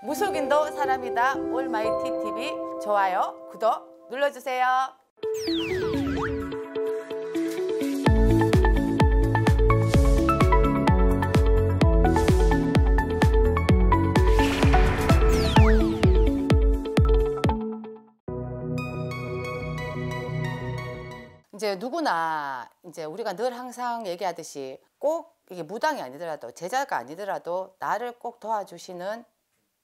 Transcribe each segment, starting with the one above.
무속인도 사람이다 올마이티 TV 좋아요, 구독 눌러주세요. 이제 누구나 이제 우리가 늘 항상 얘기하듯이 꼭 이게 무당이 아니더라도 제자가 아니더라도 나를 꼭 도와주시는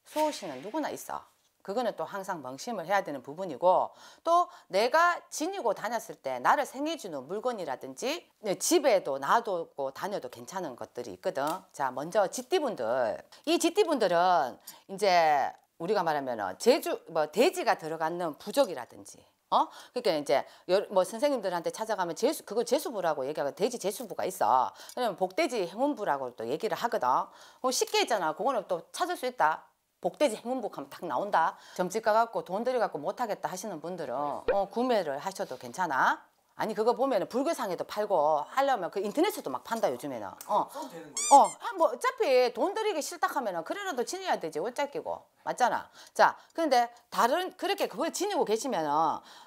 수호신은 누구나 있어. 그거는 또 항상 명심을 해야 되는 부분이고 또 내가 지니고 다녔을 때 나를 생해주는 물건이라든지 네, 집에도 놔두고 다녀도 괜찮은 것들이 있거든 자 먼저 지띠분들 이 지띠분들은 이제 우리가 말하면 제주 뭐 돼지가 들어가는 부적이라든지 어? 그러니까 이제 뭐 선생님들한테 찾아가면 제수 그걸 제수부라고 얘기하고 돼지 제수부가 있어. 그러면 복돼지 행운부라고 또 얘기를 하거든. 어, 쉽게 있잖아. 그거는 또 찾을 수 있다. 복돼지 행운복 하면 딱 나온다. 점집 가갖고 돈 들여갖고 못하겠다 하시는 분들은 어, 구매를 하셔도 괜찮아. 아니 그거 보면 은 불교상에도 팔고 하려면 그 인터넷에도 막 판다 요즘에는 어. 어 되는 거예요? 어. 아, 뭐 어차피 돈 들이기 싫다 하면은 그래라도 지내야 되지 옷짝끼고 맞잖아 자 근데 다른 그렇게 그걸 지니고 계시면은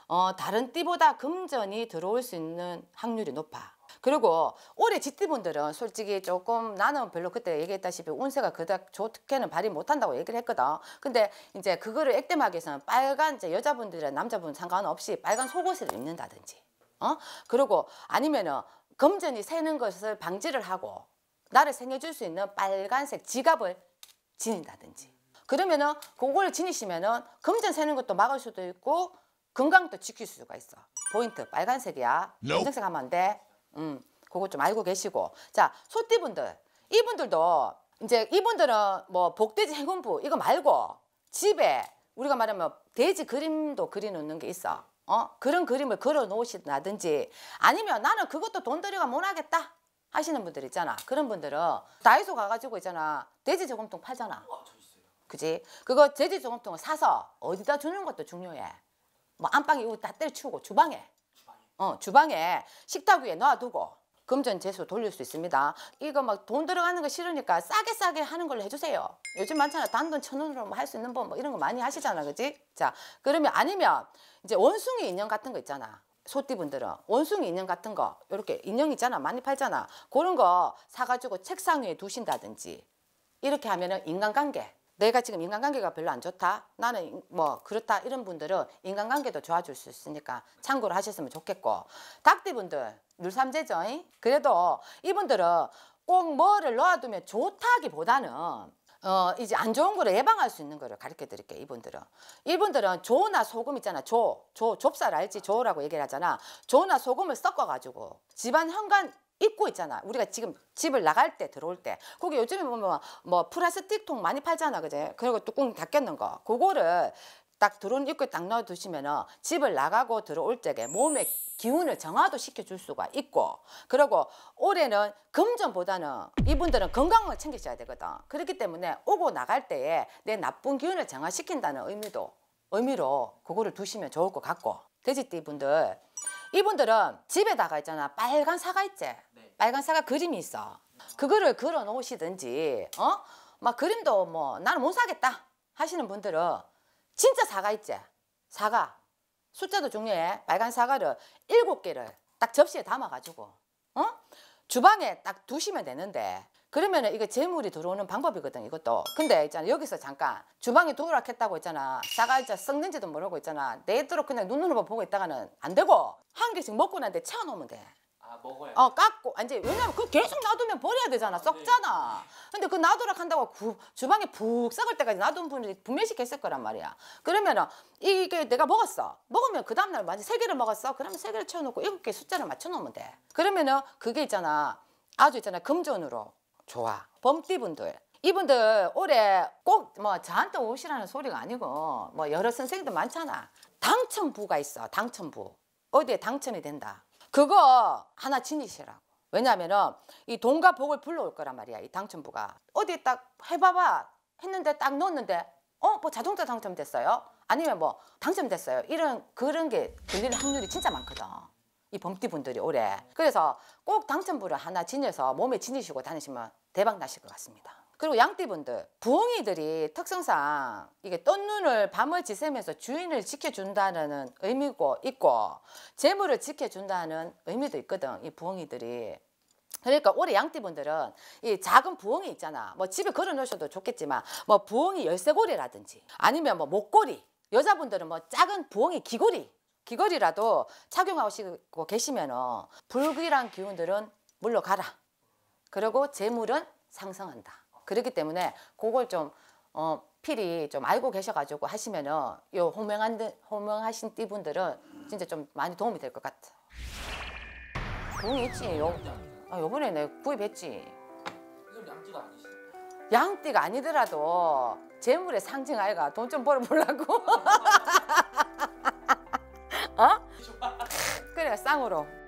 어 다른 띠보다 금전이 들어올 수 있는 확률이 높아 그리고 올해 지띠분들은 솔직히 조금 나는 별로 그때 얘기했다시피 운세가 그닥 좋게는 발휘 못한다고 얘기를 했거든. 근데 이제 그거를 액땜하기 위해서는 빨간 이제 여자분들이나 남자분 상관없이 빨간 속옷을 입는다든지 어? 그리고 아니면은 금전이 새는 것을 방지를 하고 나를 생겨줄 수 있는 빨간색 지갑을 지닌다든지 그러면은 그걸 지니시면은 금전 새는 것도 막을 수도 있고 건강도 지킬 수가 있어 포인트 빨간색이야 검정색 하면 안돼 음, 그거 좀 알고 계시고 자 소띠분들 이분들도 이제 이분들은 뭐 복돼지 행운부 이거 말고 집에 우리가 말하면 돼지 그림도 그리 놓는 게 있어 어? 그런 그림을 걸어 놓으신다든지 아니면 나는 그것도 돈 들여가 못 하겠다 하시는 분들 있잖아. 그런 분들은 다이소 가가지고 있잖아. 돼지 저금통 팔잖아. 어, 그지? 그거 돼지 저금통을 사서 어디다 주는 것도 중요해. 뭐 안방에 이거 다 때려치우고 주방에. 어, 주방에 식탁 위에 놔두고 금전 재수 돌릴 수 있습니다. 이거 막 돈 들어가는 거 싫으니까 싸게 싸게 하는 걸로 해주세요. 요즘 많잖아. 단돈 천 원으로 뭐 할 수 있는 법 뭐 이런 거 많이 하시잖아. 그지? 자, 그러면 아니면 이제 원숭이 인형 같은 거 있잖아. 소띠분들은 원숭이 인형 같은 거 이렇게 인형 있잖아 많이 팔잖아 그런 거 사가지고 책상 위에 두신다든지 이렇게 하면은 인간관계 내가 지금 인간관계가 별로 안 좋다 나는 뭐 그렇다 이런 분들은 인간관계도 좋아질 수 있으니까 참고를 하셨으면 좋겠고 닭띠분들 늘삼재죠 그래도 이분들은 꼭 뭐를 놓아두면 좋다기보다는 어 이제 안 좋은 거를 예방할 수 있는 거를 가르쳐 드릴게요 이분들은 이분들은 조나 소금 있잖아 조, 조 좁쌀 알지 조라고 얘기를 하잖아 조나 소금을 섞어 가지고 집안 현관 입고 있잖아. 우리가 지금 집을 나갈 때 들어올 때 거기 요즘에 보면 뭐 플라스틱 통 많이 팔잖아. 그제? 그리고 뚜껑 닫혔는 거. 그거를 딱 들어온 입구에 딱 넣어두시면 은 집을 나가고 들어올 적에 몸의 기운을 정화도 시켜줄 수가 있고 그리고 올해는 금전보다는 이분들은 건강을 챙기셔야 되거든 그렇기 때문에 오고 나갈 때에 내 나쁜 기운을 정화시킨다는 의미도 의미로 그거를 두시면 좋을 것 같고 돼지띠 분들 이분들은 집에다가 있잖아 빨간 사과 있지 네. 빨간 사과 그림이 있어 그거를 걸어 놓으시든지 어? 막 그림도 뭐 나는 못 사겠다 하시는 분들은 진짜 사과 있지? 사과. 숫자도 중요해. 빨간 사과를 일곱 개를 딱 접시에 담아가지고 어? 주방에 딱 두시면 되는데 그러면 은 이거 재물이 들어오는 방법이거든 이것도 근데 있잖아 여기서 잠깐 주방에 도락했다고 했잖아 사과일자 썩는지도 모르고 있잖아 내도록 그냥 눈으로만 보고 있다가는 안 되고 한 개씩 먹고 난데 채워놓으면 돼 먹어야 어, 깎고 이제 왜냐면 그 계속 놔두면 버려야 되잖아. 네. 썩잖아. 근데 그 놔두라 한다고 구, 주방에 푹 썩을 때까지 놔둔 분이 분명히 계실 거란 말이야. 그러면은 이게 내가 먹었어. 먹으면 그 다음날 만약 세 개를 먹었어. 그러면 세 개를 채워놓고 일곱 개 숫자를 맞춰놓으면 돼. 그러면은 그게 있잖아. 아주 있잖아. 금전으로 좋아. 범띠분들. 이분들 올해 꼭 뭐 저한테 오시라는 소리가 아니고 뭐 여러 선생님도 많잖아. 당첨부가 있어. 당첨부. 어디에 당첨이 된다. 그거 하나 지니시라고. 왜냐하면 이 돈과 복을 불러올 거란 말이야. 이 당첨부가. 어디 딱 해봐봐 했는데 딱 넣었는데 어? 뭐 자동차 당첨됐어요? 아니면 뭐 당첨됐어요? 이런 그런 게 들릴 확률이 진짜 많거든. 이 범띠분들이 올해. 그래서 꼭 당첨부를 하나 지녀서 몸에 지니시고 다니시면 대박 나실 것 같습니다. 그리고 양띠분들 부엉이들이 특성상 이게 떤눈을 밤을 지새면서 주인을 지켜준다는 의미고 있고 재물을 지켜준다는 의미도 있거든 이 부엉이들이 그러니까 올해 양띠분들은 이 작은 부엉이 있잖아 뭐 집에 걸어 놓으셔도 좋겠지만 뭐 부엉이 열쇠고리라든지 아니면 뭐 목걸이 여자분들은 뭐 작은 부엉이 귀걸이 귀걸이라도 착용하시고 계시면은 불길한 기운들은 물러가라 그리고 재물은 상승한다 그렇기 때문에 그걸 좀 어, 필히 좀 알고 계셔가지고 하시면은 요 호명한 호명하신 띠분들은 진짜 좀 많이 도움이 될 것 같아. 돈이 있지. 요, 아, 요번에 내 구입했지. 양띠가 아니시 양띠가 아니더라도 재물의 상징 아이가 돈 좀 벌어보려고. 어? 그래 쌍으로.